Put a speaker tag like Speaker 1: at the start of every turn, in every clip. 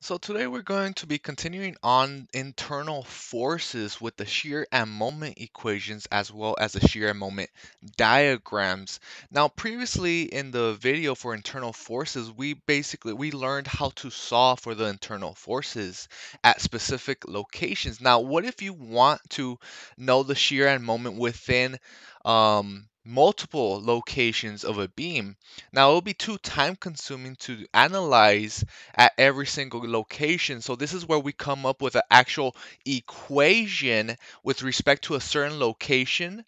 Speaker 1: So today we're going to be continuing on internal forces with the shear and moment equations as well as the shear and moment diagrams. Now previously in the video for internal forces, we basically we learned how to solve for the internal forces at specific locations. Now what if you want to know the shear and moment within um, multiple locations of a beam, now it will be too time consuming to analyze at every single location. So this is where we come up with an actual equation with respect to a certain location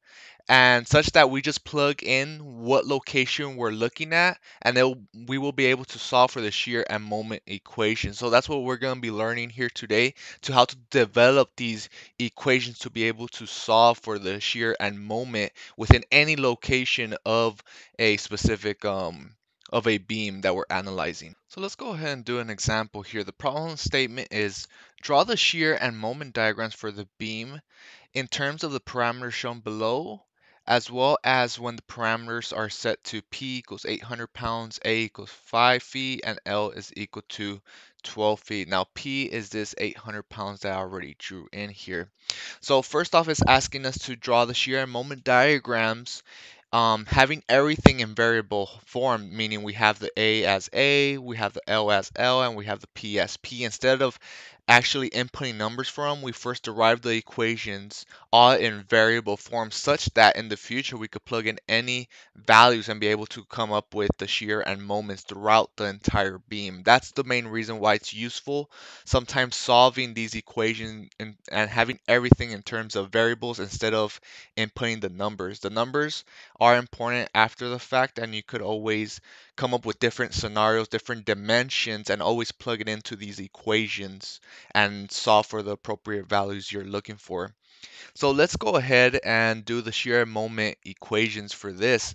Speaker 1: and such that we just plug in what location we're looking at and then we will be able to solve for the shear and moment equation. So that's what we're going to be learning here today to how to develop these equations to be able to solve for the shear and moment within any location of a specific um, of a beam that we're analyzing. So let's go ahead and do an example here. The problem statement is draw the shear and moment diagrams for the beam in terms of the parameters shown below as well as when the parameters are set to P equals 800 pounds, A equals 5 feet, and L is equal to 12 feet. Now P is this 800 pounds that I already drew in here. So first off it's asking us to draw the shear and moment diagrams um, having everything in variable form, meaning we have the A as A, we have the L as L, and we have the P as P. Instead of actually inputting numbers from, we first derived the equations all in variable form such that in the future we could plug in any values and be able to come up with the shear and moments throughout the entire beam. That's the main reason why it's useful. Sometimes solving these equations and, and having everything in terms of variables instead of inputting the numbers. The numbers are important after the fact and you could always come up with different scenarios, different dimensions and always plug it into these equations and solve for the appropriate values you're looking for. So let's go ahead and do the shear moment equations for this.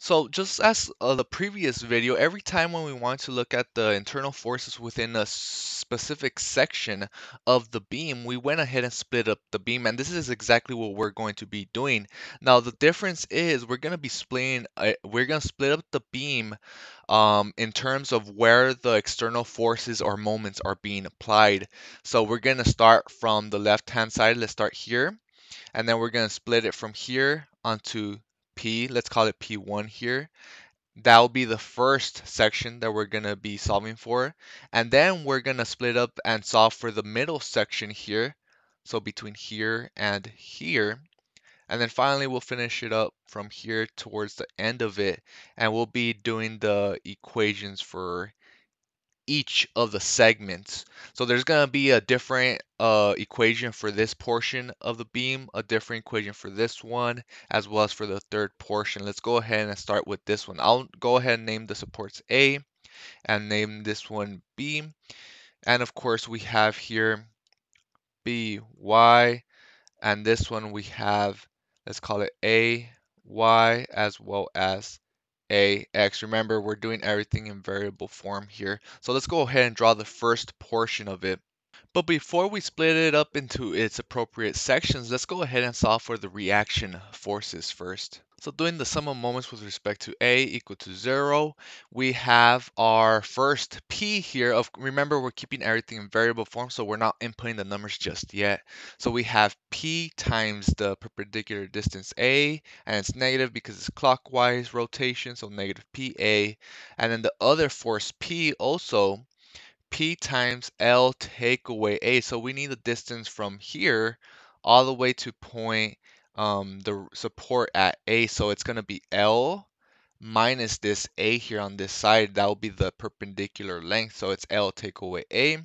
Speaker 1: So just as uh, the previous video, every time when we want to look at the internal forces within a specific section of the beam, we went ahead and split up the beam and this is exactly what we're going to be doing. Now the difference is we're going to be splitting, uh, we're going to split up the beam um, in terms of where the external forces or moments are being applied. So we're going to start from the left hand side, let's start here. And then we're going to split it from here onto P, let's call it P1 here, that'll be the first section that we're going to be solving for. And then we're going to split up and solve for the middle section here. So between here and here. And then finally, we'll finish it up from here towards the end of it. And we'll be doing the equations for each of the segments. So there's going to be a different uh, equation for this portion of the beam, a different equation for this one, as well as for the third portion. Let's go ahead and start with this one. I'll go ahead and name the supports A and name this one B. And of course we have here B, Y, and this one we have, let's call it A, Y, as well as ax. Remember, we're doing everything in variable form here. So let's go ahead and draw the first portion of it. But before we split it up into its appropriate sections, let's go ahead and solve for the reaction forces first. So doing the sum of moments with respect to A equal to zero, we have our first P here of, remember we're keeping everything in variable form, so we're not inputting the numbers just yet. So we have P times the perpendicular distance A, and it's negative because it's clockwise rotation, so negative PA. And then the other force P also, P times L take away A. So we need the distance from here all the way to point um, the support at A. So it's going to be L minus this A here on this side. That will be the perpendicular length. So it's L take away A.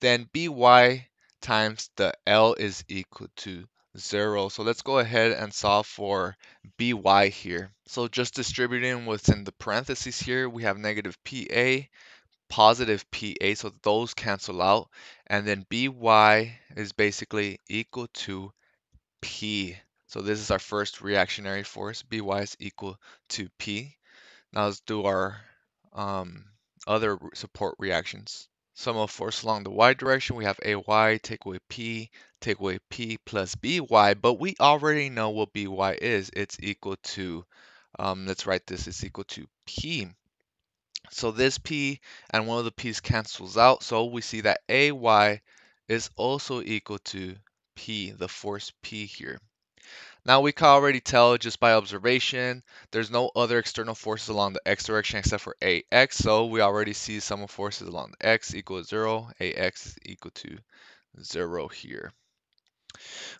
Speaker 1: Then BY times the L is equal to 0. So let's go ahead and solve for BY here. So just distributing what's in the parentheses here, we have negative PA, positive PA, so those cancel out. And then BY is basically equal to P. So this is our first reactionary force. By is equal to P. Now let's do our um, other support reactions. Sum of force along the y direction, we have AY, take away P, take away P plus BY, but we already know what BY is. It's equal to, um, let's write this, it's equal to P. So this P and one of the P's cancels out, so we see that AY is also equal to P, the force P here. Now we can already tell just by observation, there's no other external forces along the x direction except for ax, so we already see some of forces along the x equals 0, ax is equal to 0 here.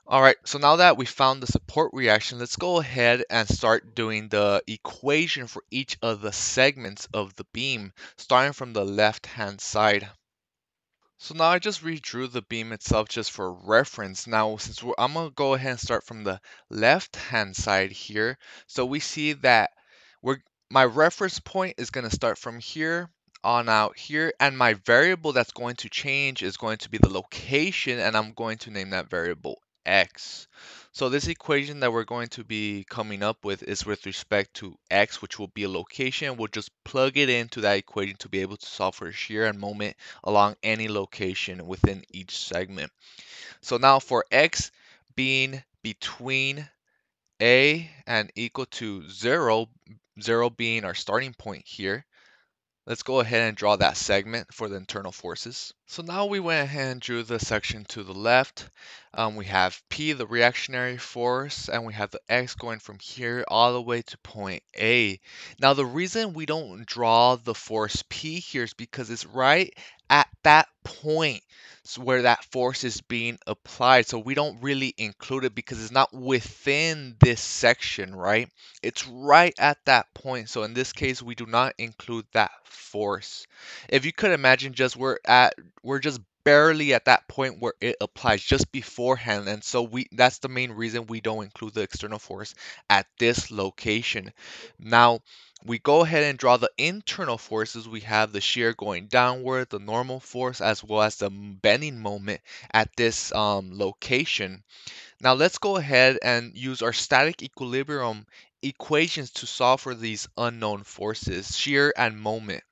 Speaker 1: All right, so now that we found the support reaction, let's go ahead and start doing the equation for each of the segments of the beam, starting from the left-hand side. So now I just redrew the beam itself just for reference. Now, since we're, I'm gonna go ahead and start from the left hand side here. So we see that we're, my reference point is gonna start from here on out here and my variable that's going to change is going to be the location and I'm going to name that variable X. So this equation that we're going to be coming up with is with respect to x, which will be a location. We'll just plug it into that equation to be able to solve for shear and moment along any location within each segment. So now for x being between a and equal to 0, 0 being our starting point here, Let's go ahead and draw that segment for the internal forces. So now we went ahead and drew the section to the left. Um, we have P, the reactionary force, and we have the X going from here all the way to point A. Now the reason we don't draw the force P here is because it's right at that point where that force is being applied. So we don't really include it because it's not within this section, right? It's right at that point. So in this case, we do not include that force. If you could imagine just we're at, we're just barely at that point where it applies just beforehand and so we that's the main reason we don't include the external force at this location now we go ahead and draw the internal forces we have the shear going downward the normal force as well as the bending moment at this um, location now let's go ahead and use our static equilibrium equations to solve for these unknown forces shear and moment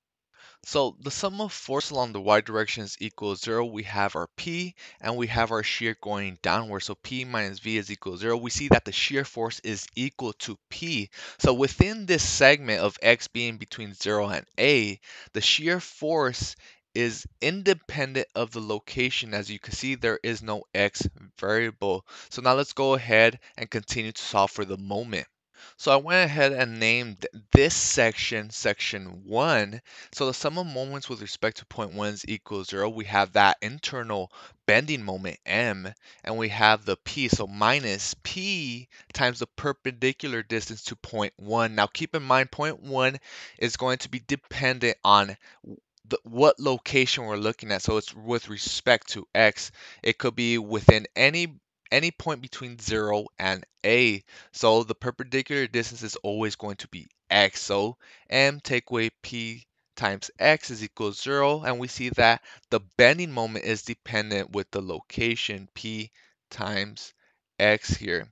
Speaker 1: so the sum of force along the y direction is equal to 0. We have our P and we have our shear going downward. So P minus V is equal to 0. We see that the shear force is equal to P. So within this segment of X being between 0 and A, the shear force is independent of the location. As you can see, there is no X variable. So now let's go ahead and continue to solve for the moment. So I went ahead and named this section section one. So the sum of moments with respect to point ones equals zero. We have that internal bending moment m, and we have the p. So minus p times the perpendicular distance to point one. Now keep in mind, point one is going to be dependent on the, what location we're looking at. So it's with respect to x. It could be within any any point between 0 and a. So the perpendicular distance is always going to be x. So m take away p times x is equal to 0. And we see that the bending moment is dependent with the location p times x here.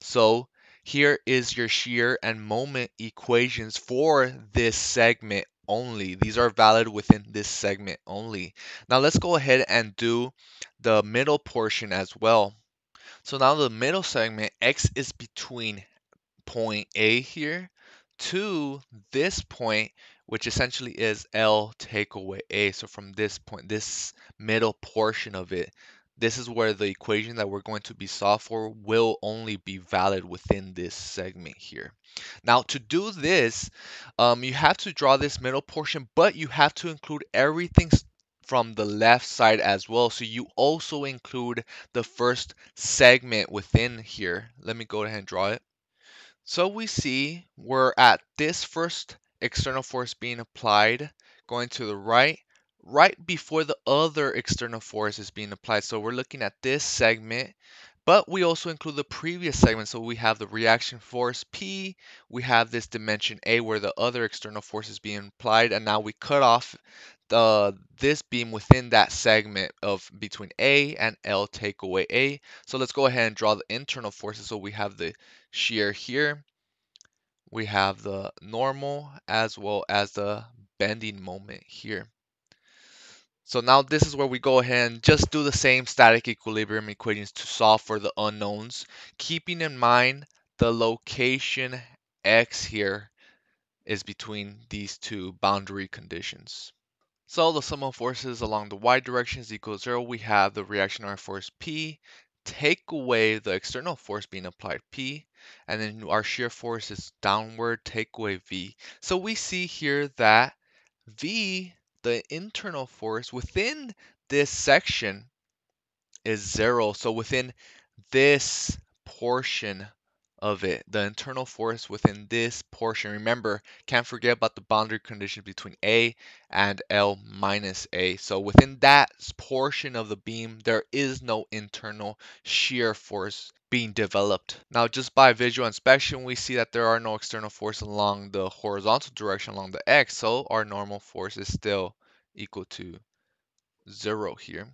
Speaker 1: So here is your shear and moment equations for this segment only. These are valid within this segment only. Now let's go ahead and do the middle portion as well. So now the middle segment, x is between point A here to this point, which essentially is L take away A. So from this point, this middle portion of it, this is where the equation that we're going to be solved for will only be valid within this segment here. Now to do this, um, you have to draw this middle portion, but you have to include everything from the left side as well. So you also include the first segment within here. Let me go ahead and draw it. So we see we're at this first external force being applied, going to the right, right before the other external force is being applied. So we're looking at this segment, but we also include the previous segment. So we have the reaction force P, we have this dimension A where the other external force is being applied, and now we cut off uh, this beam within that segment of between A and L take away A. So let's go ahead and draw the internal forces. So we have the shear here, we have the normal as well as the bending moment here. So now this is where we go ahead and just do the same static equilibrium equations to solve for the unknowns, keeping in mind the location x here is between these two boundary conditions. So the sum of forces along the y directions equals equal to 0. We have the reactionary force P, take away the external force being applied P, and then our shear force is downward, take away V. So we see here that V, the internal force within this section is zero. So within this portion of it, the internal force within this portion. Remember, can't forget about the boundary condition between A and L minus A. So within that portion of the beam, there is no internal shear force being developed. Now just by visual inspection, we see that there are no external force along the horizontal direction along the X, so our normal force is still equal to zero here.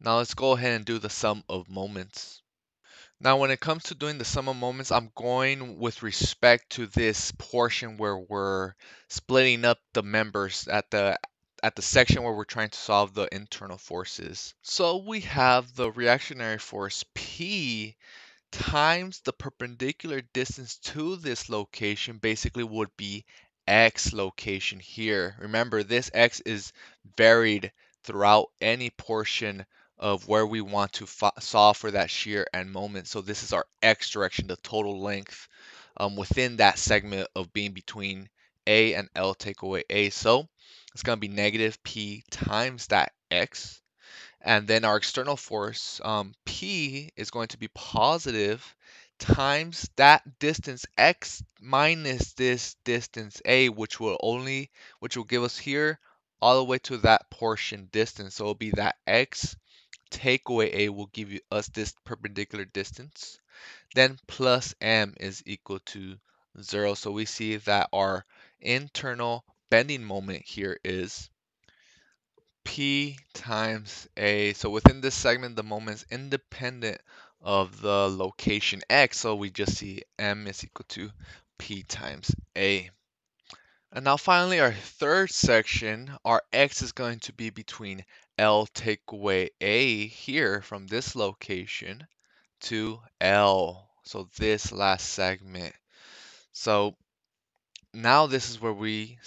Speaker 1: Now let's go ahead and do the sum of moments. Now, when it comes to doing the summer moments, I'm going with respect to this portion where we're splitting up the members at the at the section where we're trying to solve the internal forces. So we have the reactionary force P times the perpendicular distance to this location basically would be x location here. Remember, this x is varied throughout any portion of where we want to solve for that shear and moment. So this is our x direction, the total length um, within that segment of being between A and L take away A. So it's going to be negative P times that x. And then our external force, um, P, is going to be positive times that distance x minus this distance a which will only which will give us here all the way to that portion distance so it'll be that x takeaway a will give you us this perpendicular distance. Then plus m is equal to 0. So we see that our internal bending moment here is p times a. So within this segment, the moment is independent of the location x. So we just see m is equal to p times a. And now finally our third section, our x is going to be between L take away A here from this location to L. So this last segment. So now this is where we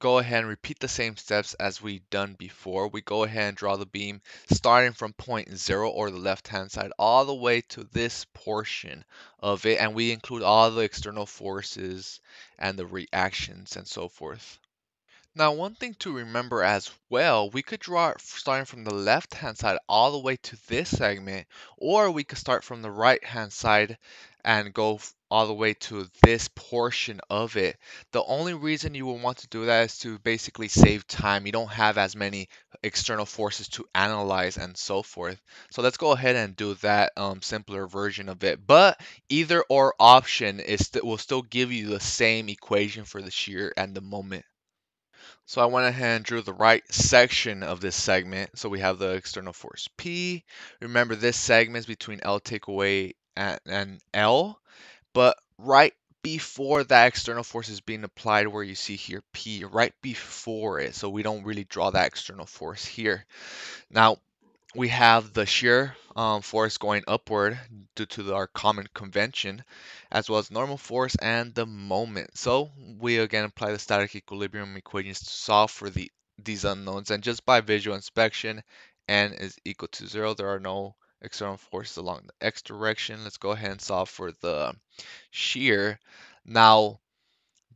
Speaker 1: go ahead and repeat the same steps as we done before. We go ahead and draw the beam starting from point zero or the left hand side all the way to this portion of it and we include all the external forces and the reactions and so forth. Now one thing to remember as well, we could draw it starting from the left hand side all the way to this segment or we could start from the right hand side and go all the way to this portion of it. The only reason you will want to do that is to basically save time. You don't have as many external forces to analyze and so forth. So let's go ahead and do that um, simpler version of it. But either or option is st will still give you the same equation for the shear and the moment. So I went ahead and drew the right section of this segment. So we have the external force P. Remember this segment is between L takeaway and, and L. But right before that external force is being applied where you see here P, right before it. So we don't really draw that external force here. Now, we have the shear um, force going upward due to our common convention, as well as normal force and the moment. So we again apply the static equilibrium equations to solve for the these unknowns. And just by visual inspection, n is equal to zero. There are no external forces along the x direction. Let's go ahead and solve for the shear. Now,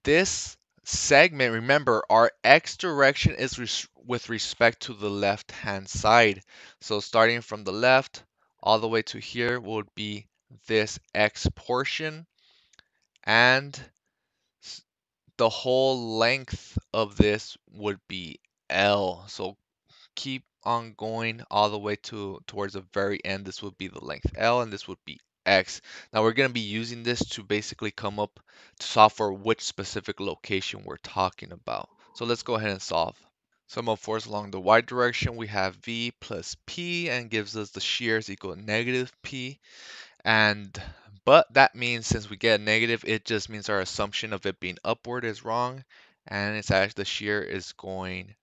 Speaker 1: this segment, remember, our x direction is res with respect to the left-hand side. So starting from the left all the way to here would be this x portion. And the whole length of this would be L. So keep on going all the way to towards the very end. This would be the length L and this would be X. Now we're going to be using this to basically come up to solve for which specific location we're talking about. So let's go ahead and solve. Sum of force along the y direction, we have V plus P and gives us the shears equal negative P. And but that means since we get negative, it just means our assumption of it being upward is wrong. And it's actually the shear is going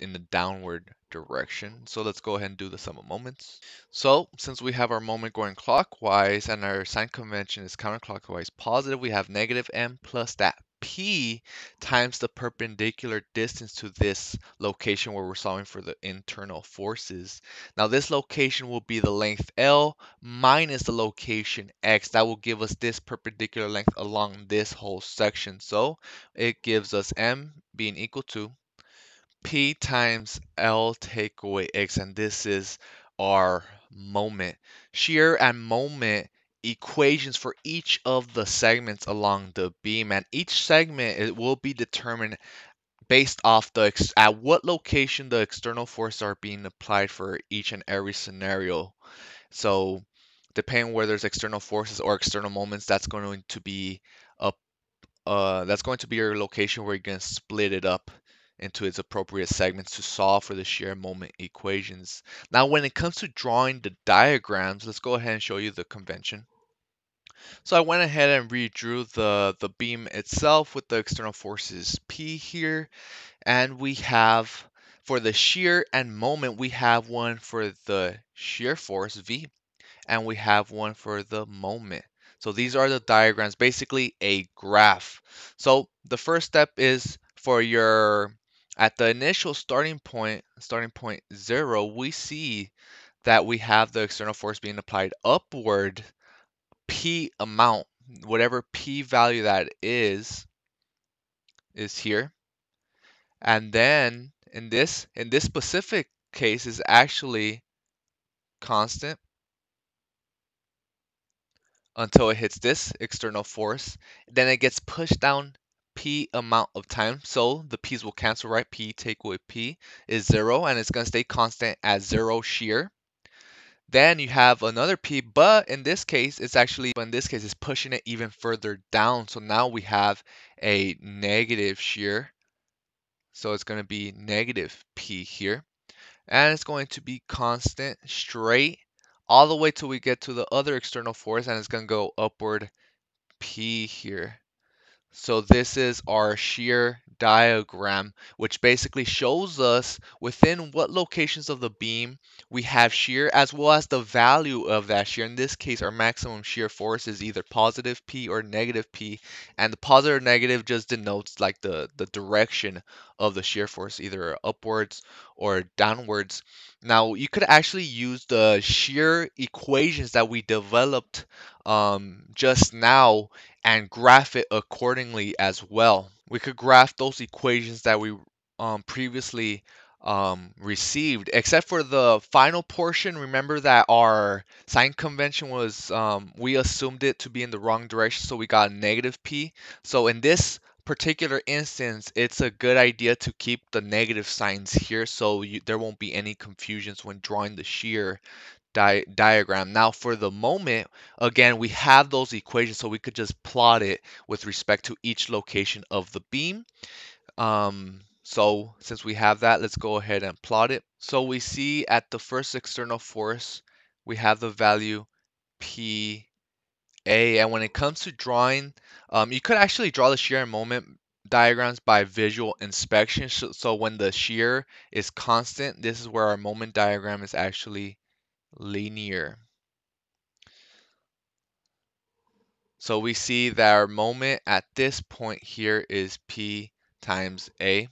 Speaker 1: in the downward direction. So let's go ahead and do the sum of moments. So since we have our moment going clockwise and our sign convention is counterclockwise positive, we have negative m plus that p times the perpendicular distance to this location where we're solving for the internal forces. Now this location will be the length L minus the location X. That will give us this perpendicular length along this whole section. So it gives us M being equal to P times L take away X, and this is our moment. Shear and moment equations for each of the segments along the beam and each segment it will be determined based off the at what location the external forces are being applied for each and every scenario so depending where there's external forces or external moments that's going to be a uh, that's going to be your location where you're going to split it up into its appropriate segments to solve for the shear moment equations. Now when it comes to drawing the diagrams, let's go ahead and show you the convention. So I went ahead and redrew the, the beam itself with the external forces P here. And we have, for the shear and moment, we have one for the shear force V. And we have one for the moment. So these are the diagrams, basically a graph. So the first step is for your at the initial starting point, starting point zero, we see that we have the external force being applied upward P amount, whatever P value that is, is here. And then in this, in this specific case is actually constant until it hits this external force. Then it gets pushed down p amount of time. So the p's will cancel, right? p take away p is 0, and it's going to stay constant at 0 shear. Then you have another p, but in this case, it's actually, but in this case, it's pushing it even further down. So now we have a negative shear. So it's going to be negative p here. And it's going to be constant straight all the way till we get to the other external force, and it's going to go upward p here. So this is our shear diagram, which basically shows us within what locations of the beam we have shear as well as the value of that shear. In this case, our maximum shear force is either positive P or negative P, and the positive or negative just denotes like the, the direction of the shear force, either upwards or downwards. Now, you could actually use the shear equations that we developed um, just now and graph it accordingly as well we could graph those equations that we um, previously um, received, except for the final portion. Remember that our sign convention was um, we assumed it to be in the wrong direction, so we got a negative p. So in this particular instance, it's a good idea to keep the negative signs here so you, there won't be any confusions when drawing the shear di- diagram. Now for the moment, again, we have those equations, so we could just plot it with respect to each location of the beam. Um, so since we have that, let's go ahead and plot it. So we see at the first external force, we have the value P A. And when it comes to drawing, um, you could actually draw the shear moment diagrams by visual inspection. So, so, when the shear is constant, this is where our moment diagram is actually linear. So we see that our moment at this point here is P times A.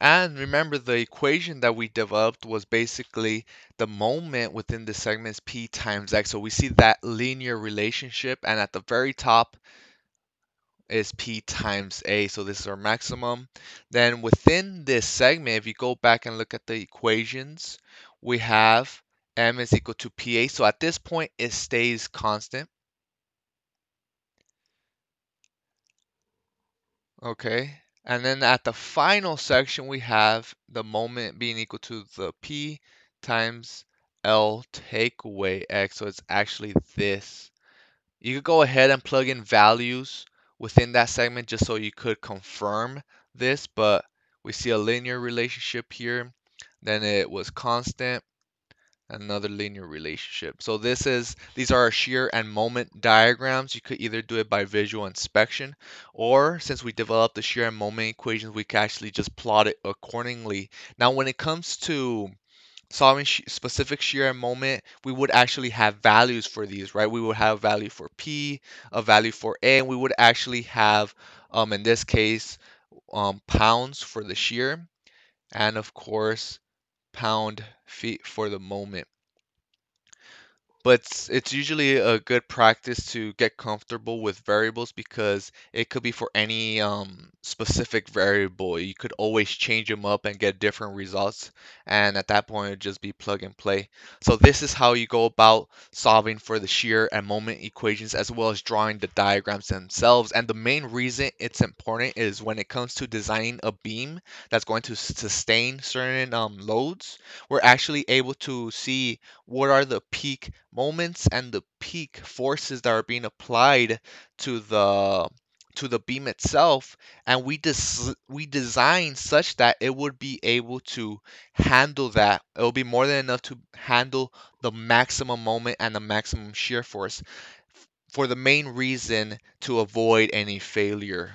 Speaker 1: And remember the equation that we developed was basically the moment within the segment is P times X. So we see that linear relationship and at the very top is P times A. So this is our maximum. Then within this segment, if you go back and look at the equations, we have m is equal to PA. So at this point, it stays constant. Okay. And then at the final section, we have the moment being equal to the P times L take away X. So it's actually this. You could go ahead and plug in values within that segment just so you could confirm this, but we see a linear relationship here. Then it was constant another linear relationship. So this is these are our shear and moment diagrams. You could either do it by visual inspection or since we developed the shear and moment equations, we can actually just plot it accordingly. Now when it comes to solving specific shear and moment, we would actually have values for these, right? We would have a value for P, a value for A, and we would actually have, um, in this case, um, pounds for the shear. And of course, pound feet for the moment but it's, usually a good practice to get comfortable with variables because it could be for any um, specific variable. You could always change them up and get different results, and at that point, it'd just be plug and play. So this is how you go about solving for the shear and moment equations as well as drawing the diagrams themselves. And the main reason it's important is when it comes to designing a beam that's going to sustain certain um, loads, we're actually able to see what are the peak moments and the peak forces that are being applied to the to the beam itself and we des- we design such that it would be able to handle that it will be more than enough to handle the maximum moment and the maximum shear force for the main reason to avoid any failure